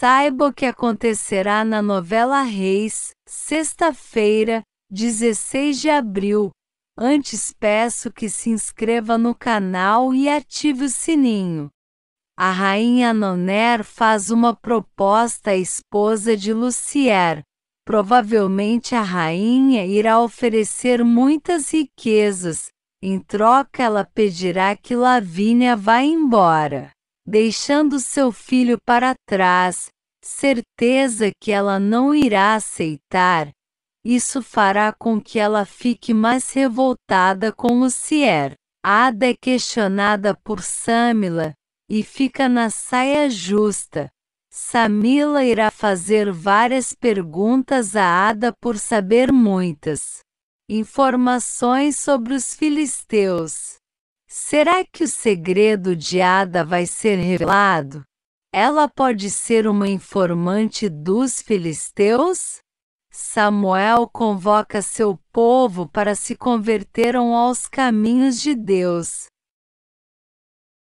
Saiba o que acontecerá na novela Reis, sexta-feira, 16 de abril. Antes peço que se inscreva no canal e ative o sininho. A rainha Noner faz uma proposta à esposa de Lucier. Provavelmente a rainha irá oferecer muitas riquezas. Em troca, ela pedirá que Lavínia vá embora deixando seu filho para trás, certeza que ela não irá aceitar, isso fará com que ela fique mais revoltada com Lucier. Ada é questionada por Samila e fica na saia justa. Samila irá fazer várias perguntas a Ada por saber muitas informações sobre os filisteus. Será que o segredo de Ada vai ser revelado? Ela pode ser uma informante dos filisteus? Samuel convoca seu povo para se converteram aos caminhos de Deus.